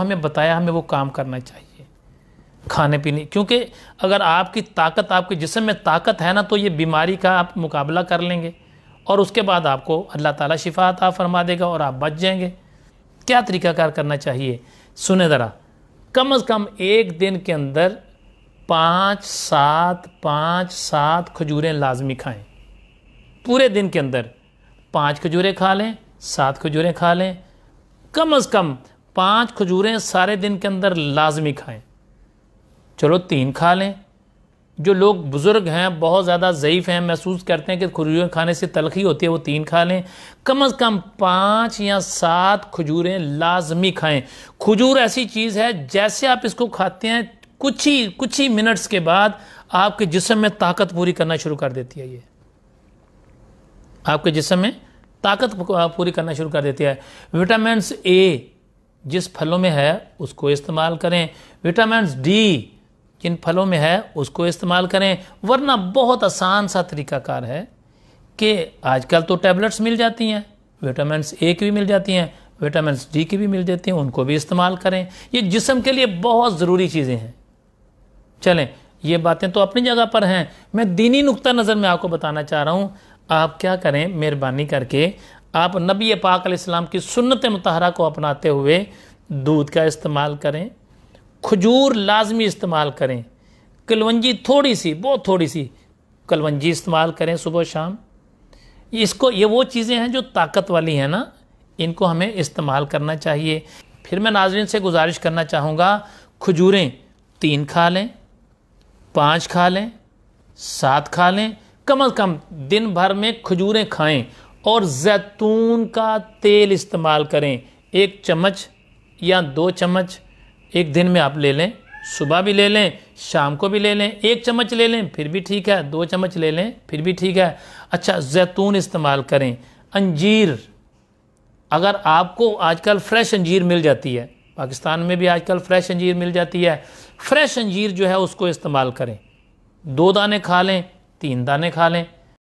हमें बताया हमें वो काम करना चाहिए खाने पीने क्योंकि अगर आपकी ताकत आपके जिसम में ताकत है ना तो ये बीमारी का आप मुकाबला कर लेंगे और उसके बाद आपको अल्लाह ताला शिफा अता फरमा देगा और आप बच जाएंगे क्या तरीक़ाकार करना चाहिए सुने ज़रा कम अज़ कम एक दिन के अंदर पाँच सात पाँच सात खजूरें लाजमी खाएं पूरे दिन के अंदर पाँच खजूरें खा लें सात खजूरें खा लें कम अज़ कम पांच खजूरें सारे दिन के अंदर लाजमी खाएं चलो तीन खा लें जो लोग बुज़ुर्ग हैं बहुत ज़्यादा ज़यीफ़ हैं महसूस करते हैं कि खजूरें खाने से तलखी होती है वो तीन खा लें कम अज़ कम पाँच या सात खजूरें लाजमी खाएं खजूर ऐसी चीज़ है जैसे आप इसको खाते हैं कुछ ही कुछ ही मिनट्स के बाद आपके जिसम में ताकत पूरी करना शुरू कर देती है ये आपके जिसम में ताकत पूरी करना शुरू कर देती है विटामिन ए जिस फलों में है उसको इस्तेमाल करें विटामिन डी जिन फलों में है उसको इस्तेमाल करें वरना बहुत आसान सा तरीकाकार है कि आजकल तो टैबलेट्स मिल जाती हैं विटामिन ए की भी मिल जाती हैं विटामिन डी की भी मिल जाती हैं उनको भी इस्तेमाल करें ये जिसम के लिए बहुत ज़रूरी चीज़ें हैं चलें ये बातें तो अपनी जगह पर हैं मैं दीनी नुकता नज़र में आपको बताना चाह रहा हूँ आप क्या करें मेहरबानी करके आप नबी पाक इस्लाम की सुन्नत मतहरा को अपनाते हुए दूध का इस्तेमाल करें खजूर लाजमी इस्तेमाल करें कलवंजी थोड़ी सी बहुत थोड़ी सी कलवंजी इस्तेमाल करें सुबह शाम इसको ये वो चीज़ें हैं जो ताकत वाली हैं ना इनको हमें इस्तेमाल करना चाहिए फिर मैं नाजरन से गुजारिश करना चाहूँगा खजूरें तीन खा लें पाँच खा लें सात खा लें कम अज़ कम दिन भर में खजूरें खाएँ और जैतून का तेल इस्तेमाल करें एक चम्मच या दो चम्मच एक दिन में आप ले लें सुबह भी ले लें शाम को भी ले लें एक चम्मच ले लें फिर भी ठीक है दो चम्मच ले लें फिर भी ठीक है अच्छा जैतून इस्तेमाल करें अंजीर अगर आपको आजकल फ्रेश अंजीर मिल जाती है पाकिस्तान में भी आजकल फ्रेश अंजीर मिल जाती है फ्रेश अंजीर जो है उसको इस्तेमाल करें दो दाने खा लें तीन दाने खा लें